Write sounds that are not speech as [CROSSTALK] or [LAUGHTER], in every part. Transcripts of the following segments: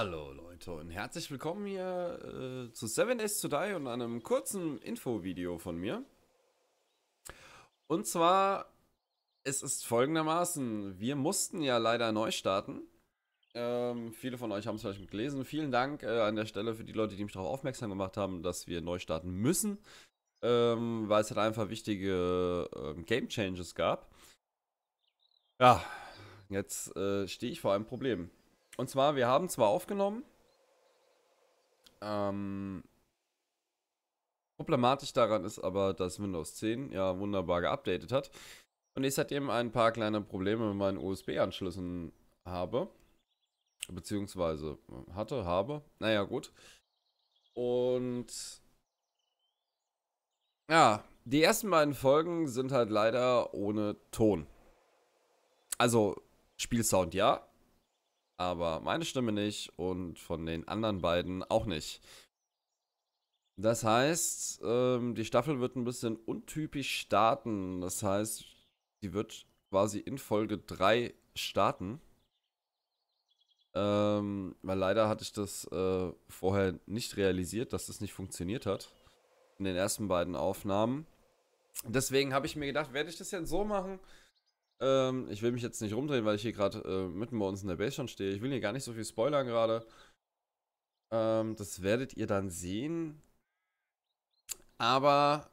Hallo Leute und herzlich willkommen hier äh, zu 7 Days to Die und einem kurzen Infovideo von mir. Und zwar, es ist folgendermaßen, wir mussten ja leider neu starten. Ähm, viele von euch haben es vielleicht mit gelesen. Vielen Dank äh, an der Stelle für die Leute, die mich darauf aufmerksam gemacht haben, dass wir neu starten müssen, ähm, weil es halt einfach wichtige äh, Game Changes gab. Ja, jetzt äh, stehe ich vor einem Problem. Und zwar, wir haben zwar aufgenommen, ähm, problematisch daran ist aber, dass Windows 10 ja wunderbar geupdatet hat und ich seitdem ein paar kleine Probleme mit meinen USB-Anschlüssen habe, beziehungsweise hatte, habe, naja gut. Und ja, die ersten beiden Folgen sind halt leider ohne Ton. Also Spielsound ja, aber meine Stimme nicht und von den anderen beiden auch nicht. Das heißt, ähm, die Staffel wird ein bisschen untypisch starten. Das heißt, sie wird quasi in Folge 3 starten. Ähm, weil leider hatte ich das äh, vorher nicht realisiert, dass das nicht funktioniert hat. In den ersten beiden Aufnahmen. Deswegen habe ich mir gedacht, werde ich das jetzt so machen, ähm, ich will mich jetzt nicht rumdrehen, weil ich hier gerade äh, mitten bei uns in der Base schon stehe. Ich will hier gar nicht so viel spoilern gerade. Ähm, das werdet ihr dann sehen. Aber.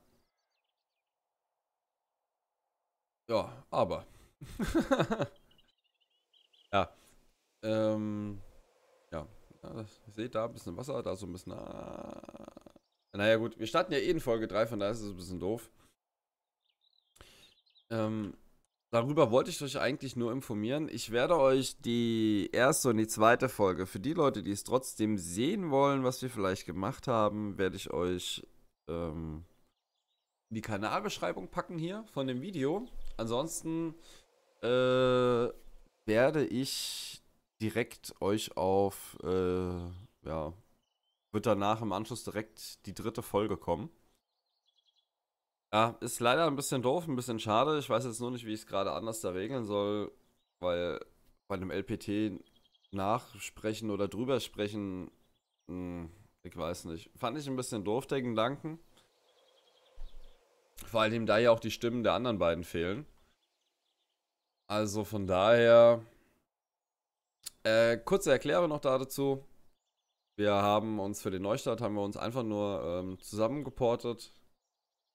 Ja, aber. [LAUGHS] ja. Ähm, ja. ja seht da ein bisschen Wasser, da so ein bisschen. Ah, naja, gut. Wir starten ja eh in Folge 3, von daher ist es ein bisschen doof. Ähm, Darüber wollte ich euch eigentlich nur informieren. Ich werde euch die erste und die zweite Folge, für die Leute, die es trotzdem sehen wollen, was wir vielleicht gemacht haben, werde ich euch ähm, die Kanalbeschreibung packen hier von dem Video. Ansonsten äh, werde ich direkt euch auf, äh, ja, wird danach im Anschluss direkt die dritte Folge kommen. Ja, ist leider ein bisschen doof, ein bisschen schade. Ich weiß jetzt nur nicht, wie ich es gerade anders da regeln soll, weil bei einem LPT nachsprechen oder drüber sprechen, mh, hm, ich weiß nicht. Fand ich ein bisschen doof, der Gedanken. Vor allem, da ja auch die Stimmen der anderen beiden fehlen. Also von daher. Äh, kurze Erklärung noch dazu. Wir haben uns für den Neustart haben wir uns einfach nur ähm, zusammengeportet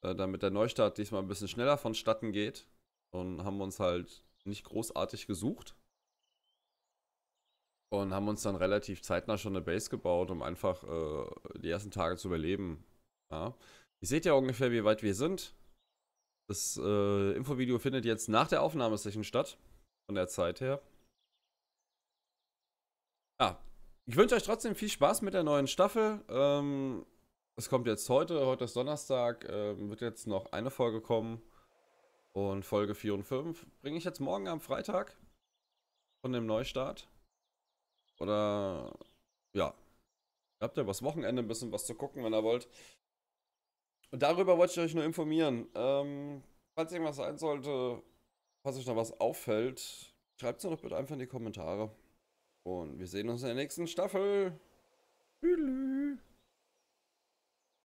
äh, damit der Neustart diesmal ein bisschen schneller vonstatten geht. Und haben uns halt nicht großartig gesucht. Und haben uns dann relativ zeitnah schon eine Base gebaut, um einfach äh, die ersten Tage zu überleben. Ja. Ihr seht ja ungefähr, wie weit wir sind. Das äh, Infovideo findet jetzt nach der Aufnahmesession statt. Von der Zeit her. Ja. Ich wünsche euch trotzdem viel Spaß mit der neuen Staffel. Ähm, es kommt jetzt heute, heute ist Donnerstag, äh, wird jetzt noch eine Folge kommen. Und Folge 4 und 5 bringe ich jetzt morgen am Freitag von dem Neustart. Oder ja, habt ihr übers Wochenende ein bisschen was zu gucken, wenn ihr wollt. Und darüber wollte ich euch nur informieren. Ähm, falls irgendwas sein sollte, falls euch noch was auffällt, schreibt es doch bitte einfach in die Kommentare. Und wir sehen uns in der nächsten Staffel. Tschüss.